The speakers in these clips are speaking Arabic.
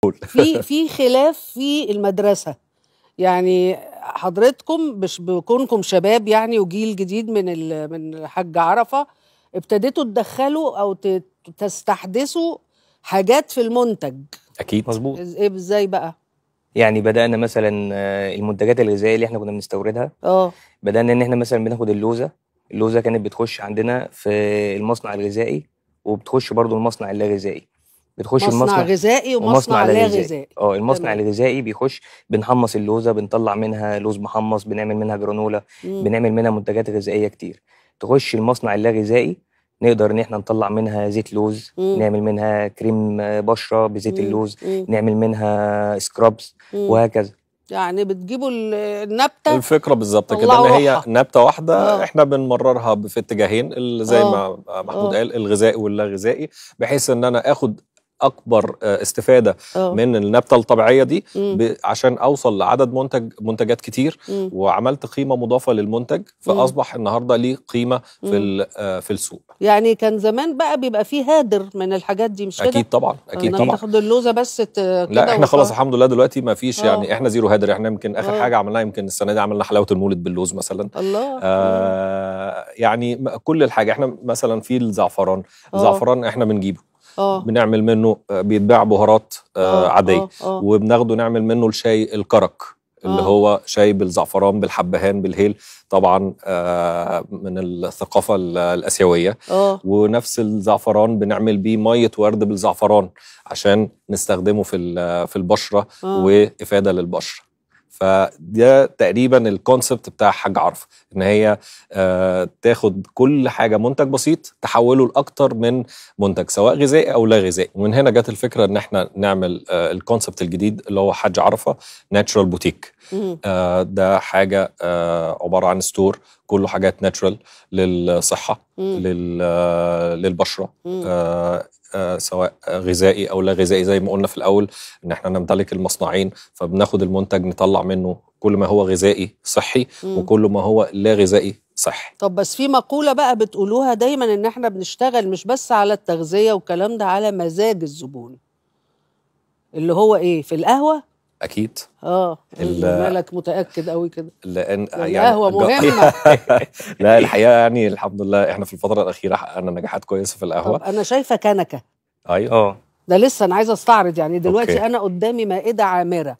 في في خلاف في المدرسه يعني حضرتكم مش بكونكم شباب يعني وجيل جديد من من الحاج عرفه ابتديتوا تدخلوا او تستحدثوا حاجات في المنتج اكيد مظبوط ايه ازاي بقى يعني بدانا مثلا آه، المنتجات الغذائيه اللي احنا كنا بنستوردها اه بدانا ان احنا مثلا بناخد اللوزه اللوزه كانت بتخش عندنا في المصنع الغذائي وبتخش برضو المصنع اللا غذائي بتخش مصنع المصنع غذائي ومصنع, ومصنع لا غذائي اه المصنع تمام. الغذائي بيخش بنحمص اللوزه بنطلع منها لوز محمص بنعمل منها جرانولا بنعمل منها منتجات غذائيه كتير تخش المصنع اللا غذائي نقدر ان احنا نطلع منها زيت لوز مم. نعمل منها كريم بشره بزيت مم. اللوز مم. نعمل منها سكرابس وهكذا يعني بتجيبوا النبته الفكره بالظبط كده ان هي نبته واحده أوه. احنا بنمررها في اتجاهين زي أوه. ما محمود أوه. قال الغذائي واللا غذائي بحيث ان انا اخد اكبر آه، استفاده أوه. من النبته الطبيعيه دي عشان اوصل لعدد منتج منتجات كتير مم. وعملت قيمه مضافه للمنتج فاصبح مم. النهارده ليه قيمه في آه، في السوق يعني كان زمان بقى بيبقى فيه هادر من الحاجات دي مش كده اكيد طبعا آه، اكيد طبعا تاخد اللوزه بس كده لا احنا وصار. خلاص الحمد لله دلوقتي ما فيش يعني احنا زيرو هادر احنا يمكن اخر أوه. حاجه عملناها يمكن السنه دي عملنا حلاوه المولد باللوز مثلا الله آه يعني كل الحاجه احنا مثلا في الزعفران الزعفران احنا بنجيبه أوه. بنعمل منه آه، بيتباع بهارات آه، آه، عاديه وبناخده نعمل منه الشاي الكرك اللي هو شاي بالزعفران بالحبهان بالهيل طبعا من الثقافه الاسيويه أوه. ونفس الزعفران بنعمل بيه ميه ورد بالزعفران عشان نستخدمه في في البشره أوه. وافاده للبشره فده تقريبا الكونسبت بتاع حاج عرفه ان هي آه، تاخد كل حاجه منتج بسيط تحوله لاكتر من منتج سواء غذائي او لا غذائي ومن هنا جت الفكره ان احنا نعمل آه، الكونسبت الجديد اللي هو حاج عرفه ناتشرال بوتيك آه ده حاجه آه عباره عن ستور كله حاجات ناتشرال للصحه لل آه للبشره آه آه سواء غذائي او لا غذائي زي ما قلنا في الاول ان احنا نمتلك المصنعين فبناخد المنتج نطلع منه كل ما هو غذائي صحي مم. وكل ما هو لا غذائي صحي طب بس في مقولة بقى بتقولوها دايما ان احنا بنشتغل مش بس على التغذية والكلام ده على مزاج الزبون اللي هو ايه في القهوة اكيد اه مالك متاكد قوي كده لان يعني القهوه يعني مهمه لا الحقيقه يعني الحمد لله احنا في الفتره الاخيره حققنا نجاحات كويسه في القهوه طب انا شايفه كنكه ايوه اه ده لسه انا عايزه استعرض يعني دلوقتي أوكي. انا قدامي مائده عامره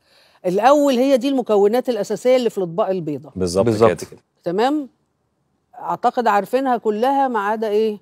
الاول هي دي المكونات الاساسيه اللي في الاطباق البيضاء بالظبط بالظبط كده تمام اعتقد عارفينها كلها ما عدا ايه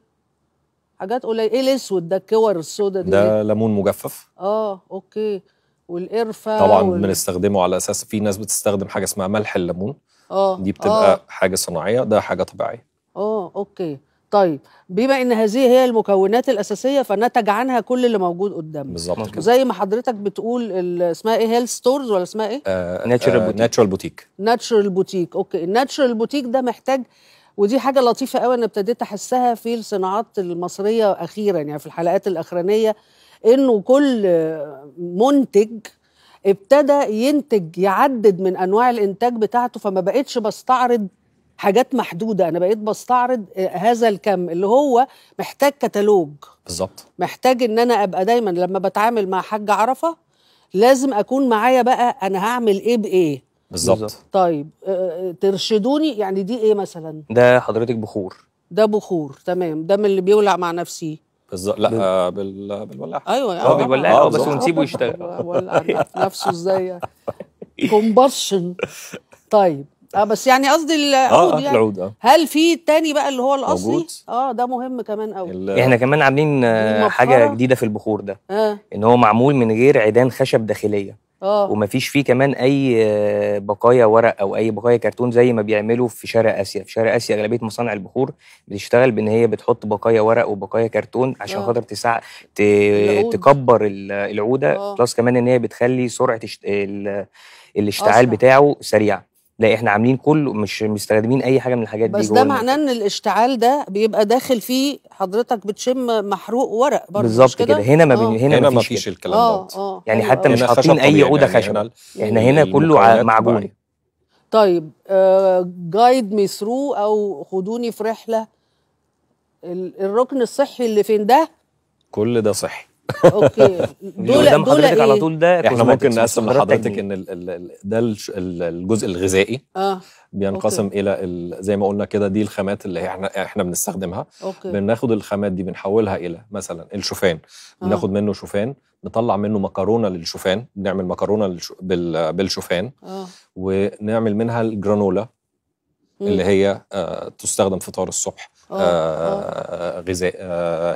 حاجات قليله ايه الاسود ده الكور السودا دي ده ليمون مجفف اه اوكي والقرفه طبعا وال... بنستخدمه على اساس في ناس بتستخدم حاجه اسمها ملح الليمون اه دي بتبقى أوه. حاجه صناعيه ده حاجه طبيعيه اه اوكي طيب بما ان هذه هي المكونات الاساسيه فنتج عنها كل اللي موجود قدامنا بالظبط زي ما حضرتك بتقول اسمها ايه هيلث ستورز ولا اسمها ايه ناتشرال بوتيك ناتشرال بوتيك ناتشرال بوتيك اوكي الناتشرال بوتيك ده محتاج ودي حاجه لطيفه قوي انا ابتديت احسها في الصناعات المصريه اخيرا يعني في الحلقات الاخرانيه انه كل منتج ابتدى ينتج يعدد من انواع الانتاج بتاعته فما بقتش بستعرض حاجات محدوده انا بقيت بستعرض هذا الكم اللي هو محتاج كتالوج بالظبط محتاج ان انا ابقى دايما لما بتعامل مع حاج عرفه لازم اكون معايا بقى انا هعمل ايه بايه بالظبط طيب آه، آه، ترشدوني يعني دي ايه مثلا ده حضرتك بخور ده بخور تمام ده من اللي بيولع مع نفسي بالظبط لا بال... آه، بال... ايوه اه بالولاعه اه بس ونسيبه يشتغل ولع نفسه ازاي كومبشن طيب اه بس يعني قصدي العود آه،, آه يعني العود آه. هل في تاني بقى اللي هو الاصلي موجود. اه ده مهم كمان قوي احنا كمان عاملين آه، حاجه جديده في البخور ده آه. ان هو معمول من غير عيدان خشب داخليه أوه. ومفيش فيه كمان اي آه، بقايا ورق او اي بقايا كرتون زي ما بيعملوا في شرق اسيا في شرق اسيا اغلبيه مصانع البخور بتشتغل بان هي بتحط بقايا ورق وبقايا كرتون عشان آه. خاطر تسع ت... تكبر العوده آه. بلس كمان ان هي بتخلي سرعه الاشتعال بتاعه سريعه لا احنا عاملين كله مش مستخدمين اي حاجه من الحاجات بس دي بس ده معناه ان الاشتعال ده بيبقى داخل فيه حضرتك بتشم محروق ورق برضه بالظبط كده؟, كده هنا ما بي... آه. هنا, هنا ما فيش الكلام ده آه، آه. يعني أيوة، حتى أيوة. مش حاطين اي عوده خشب يعني احنا هنا كله معجون طيب جايد مي ثرو او خدوني في رحله الركن الصحي اللي فين ده كل ده صحي اوكي دول دول ايه؟ على طول ده احنا ممكن نقسم لحضرتك ان ده الجزء الغذائي اه بينقسم أوكي. الى زي ما قلنا كده دي الخامات اللي احنا احنا بنستخدمها أوكي. بناخد الخامات دي بنحولها الى مثلا الشوفان آه. بناخد منه شوفان نطلع منه مكرونه للشوفان بنعمل مكرونه للش... بال... بالشوفان آه. ونعمل منها الجرانولا اللي هي آه تستخدم فطار الصبح آه آه, آه، غذاء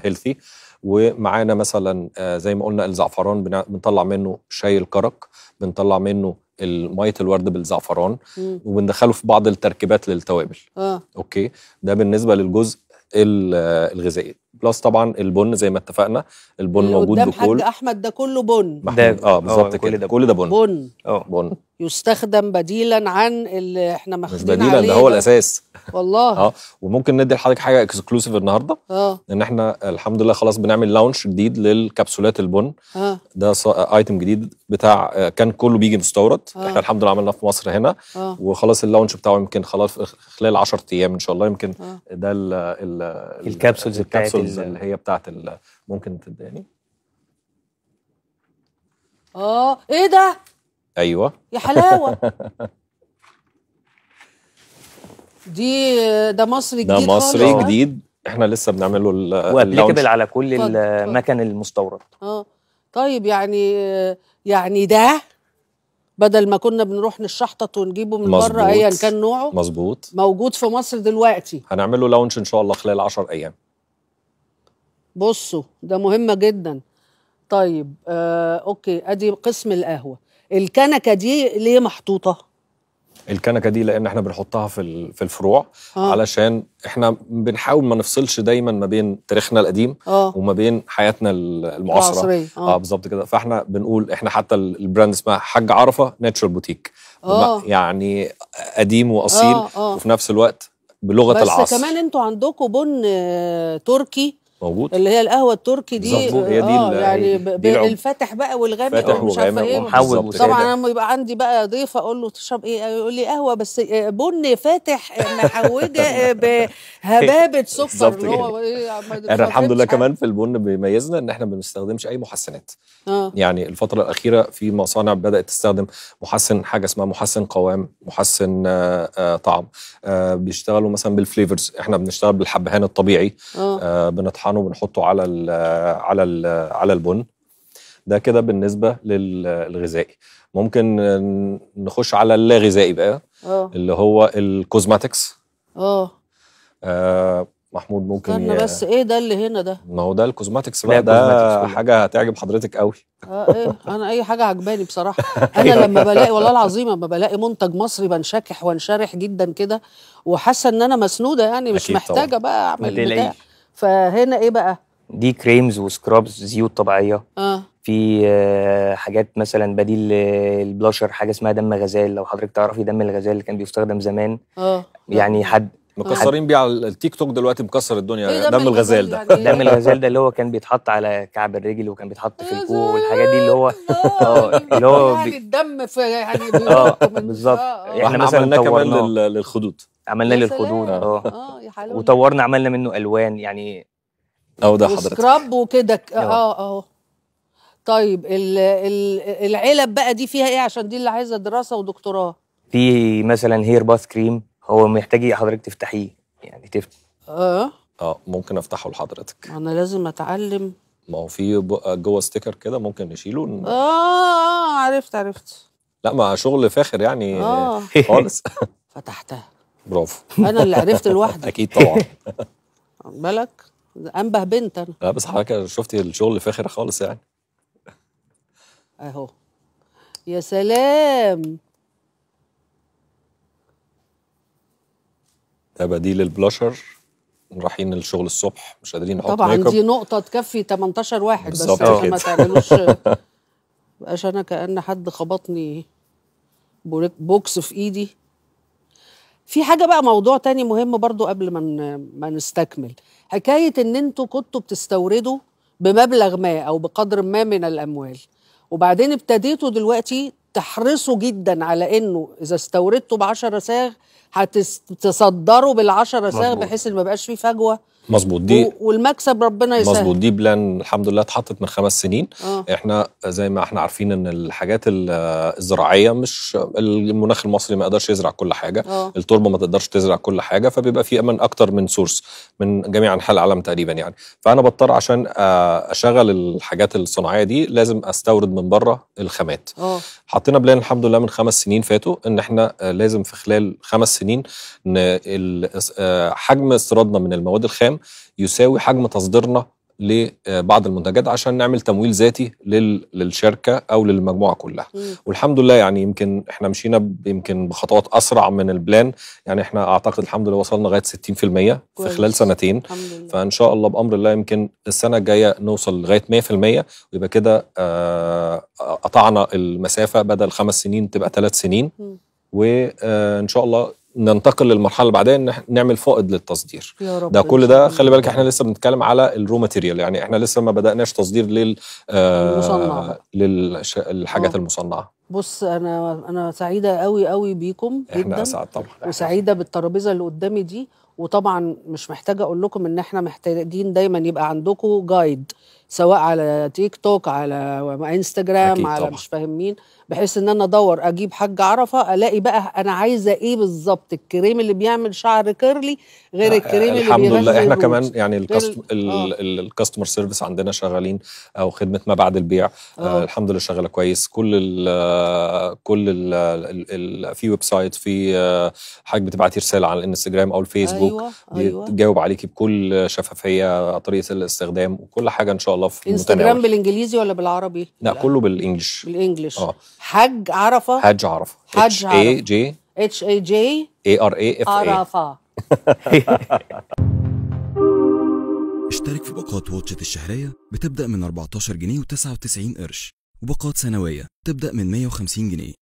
هيلثي آه، ومعانا مثلا آه، زي ما قلنا الزعفران بنطلع منه شاي الكرك بنطلع منه ميه الورد بالزعفران مم. وبندخله في بعض التركيبات للتوابل آه. اوكي ده بالنسبه للجزء الغذائي بلس طبعا البن زي ما اتفقنا البن موجود بكل قدام حاج احمد ده كله بن ده اه بالظبط آه، كده كل ده بن بن اه بن يستخدم بديلا عن اللي احنا ماخدين بديلا عليه ده هو الاساس والله اه وممكن ندي لحضرتك حاجه اكسكلوسيف النهارده اه ان احنا الحمد لله خلاص بنعمل لاونش جديد للكبسولات البن اه ده ايتم آه، جديد بتاع آه، كان كله بيجي مستورد آه. احنا الحمد لله عملناه في مصر هنا آه. وخلاص اللاونش بتاعه يمكن خلاص خلال 10 ايام ان شاء الله يمكن آه. ده ال ال الكبسولز الكبسولز اللي هي بتاعت ممكن تداني اه ايه ده ايوه يا حلاوه دي ده مصري جديد ده مصري جديد احنا لسه بنعمله وابليكابل على كل المكن المستورد اه طيب يعني يعني ده بدل ما كنا بنروح نشحطط ونجيبه من بره ايا كان نوعه مظبوط موجود في مصر دلوقتي هنعمله لونش ان شاء الله خلال 10 ايام بصوا ده مهمه جدا طيب آه اوكي ادي قسم القهوه الكنكه دي ليه محطوطه الكنكه دي لان احنا بنحطها في في الفروع آه. علشان احنا بنحاول ما نفصلش دايما ما بين تاريخنا القديم آه. وما بين حياتنا المعاصره اه, اه, آه بالظبط كده فاحنا بنقول احنا حتى البراند اسمها حاج عرفه ناتشورال بوتيك آه. يعني قديم واصيل آه. آه. وفي نفس الوقت بلغه بس العصر بس كمان انتوا عندكم بن آه، تركي موجود اللي هي القهوه التركي دي هي دي اه يعني دي الفاتح بقى والغامق فاتح وغامق ومحول إيه. آه، طبعا انا لما يبقى عندي بقى ضيف اقول له تشرب ايه يقول لي قهوه بس آه، بن فاتح آه، محوجه بهبابه سكر اللي هو ايه احنا الحمد لله كمان في البن بيميزنا ان احنا ما بنستخدمش اي محسنات آه. يعني الفتره الاخيره في مصانع بدات تستخدم محسن حاجه اسمها محسن قوام محسن طعم بيشتغلوا مثلا بالفليفرز احنا بنشتغل بالحبهان الطبيعي آه. بنطحن بنطحنه وبنحطه على ال على ال على البن ده كده بالنسبه للغذائي ممكن نخش على اللا غذائي بقى أوه. اللي هو الكوزماتكس آه. اه محمود ممكن استنى بس ايه ده اللي هنا ده ما هو ده الكوزماتكس بقى ده حاجه هتعجب حضرتك قوي اه ايه انا اي حاجه عجباني بصراحه انا أيوة. لما بلاقي والله العظيم لما بلاقي منتج مصري بنشكح وانشرح جدا كده وحاسه ان انا مسنوده يعني مش محتاجه طبعا. بقى اعمل بتاع فهنا ايه بقى دي كريمز وسكرابز زيوت طبيعيه اه في آه، حاجات مثلا بديل البلاشر حاجه اسمها دم غزال لو حضرتك تعرفي دم الغزال اللي كان بيستخدم زمان اه يعني آه. حد مكسرين بيه على التيك توك دلوقتي مكسر الدنيا إيه دم, الغزال ده يعني. دم الغزال ده اللي هو كان بيتحط على كعب الرجل وكان بيتحط في الكوع والحاجات دي اللي هو اه اللي آه، هو بي... الدم في يعني اه بالظبط احنا مثلا عملناه كمان للخدود عملنا له اه اه وطورنا عملنا منه الوان يعني او ده حضرتك سكراب وكده اه اه طيب الـ الـ العلب بقى دي فيها ايه عشان دي اللي عايزه دراسه ودكتوراه في مثلا هير باث كريم هو محتاج إيه؟ حضرتك تفتحيه يعني تفتح اه اه ممكن افتحه لحضرتك انا لازم اتعلم ما هو في جوه ستيكر كده ممكن نشيله ن... آه،, اه عرفت عرفت لا ما شغل فاخر يعني آه. خالص فتحتها برافو انا اللي عرفت لوحدي اكيد طبعا بالك انبه بنت انا لا بس حضرتك شفتي الشغل فاخر خالص يعني اهو يا سلام ده بديل البلاشر رايحين الشغل الصبح مش قادرين نحط طبعا ميكب. دي نقطه تكفي 18 واحد بس عشان ما تعملوش بقاش انا كان حد خبطني بوكس في ايدي في حاجه بقى موضوع تاني مهم برضو قبل ما ما نستكمل حكايه ان انتوا كنتوا بتستوردوا بمبلغ ما او بقدر ما من الاموال وبعدين ابتديتوا دلوقتي تحرصوا جدا على انه اذا استوردتوا ب 10 ساغ هتصدروا بال 10 ساغ بحيث ان ما بقاش فيه فجوه مظبوط دي والمكسب ربنا يسهل مظبوط دي بلان الحمد لله اتحطت من خمس سنين آه. احنا زي ما احنا عارفين ان الحاجات الزراعيه مش المناخ المصري ما يقدرش يزرع كل حاجه آه. التربه ما تقدرش تزرع كل حاجه فبيبقى في امن اكتر من سورس من جميع انحاء العالم تقريبا يعني فانا بضطر عشان آه، اشغل الحاجات الصناعيه دي لازم استورد من بره الخامات آه. حطينا بلان الحمد لله من خمس سنين فاتوا ان احنا آه، لازم في خلال خمس سنين آه، حجم استيرادنا من المواد الخام العام يساوي حجم تصديرنا لبعض آه، المنتجات عشان نعمل تمويل ذاتي للشركه او للمجموعه كلها م. والحمد لله يعني يمكن احنا مشينا يمكن بخطوات اسرع من البلان يعني احنا اعتقد الحمد لله وصلنا لغايه 60% في خلال سنتين فان شاء الله بامر الله يمكن السنه الجايه نوصل لغايه 100% ويبقى كده آه، قطعنا المسافه بدل خمس سنين تبقى ثلاث سنين م. وان آه، شاء الله ننتقل للمرحله اللي بعدها ان نعمل فائض للتصدير يا رب ده كل ده خلي بالك احنا لسه بنتكلم على الرو ماتيريال يعني احنا لسه ما بداناش تصدير لل آه للحاجات آه. المصنعه بص انا انا سعيده قوي قوي بيكم احنا اسعد طبعا وسعيده بالترابيزه اللي قدامي دي وطبعا مش محتاجه اقول لكم ان احنا محتاجين دايما يبقى عندكم جايد سواء على تيك توك على انستجرام على مش فاهمين بحيث ان انا ادور اجيب حاج عرفه الاقي بقى انا عايزه ايه بالظبط الكريم اللي بيعمل شعر كيرلي غير آه، الكريم اللي الحمد لله احنا كمان يعني الكاستمر سيرفيس آه. عندنا شغالين او خدمه ما بعد البيع آه, آه. الحمد لله شغاله كويس كل الـ كل الـ الـ في ويب سايت في حاجه بتبعتي رساله على الانستجرام او الفيسبوك أيوة أيوة. بتجاوب عليكي بكل شفافيه طريقه الاستخدام وكل حاجه ان شاء الله في انستجرام بالانجليزي ولا بالعربي لا, لا. كله بالانجلش بالانجلش اه حج عرفه حج عرفه حج عرفه اي جي اتش اي جي عرفه اشترك في باقات واتشت الشهريه بتبدا من 14 جنيه و99 قرش وباقات سنويه تبدا من 150 جنيه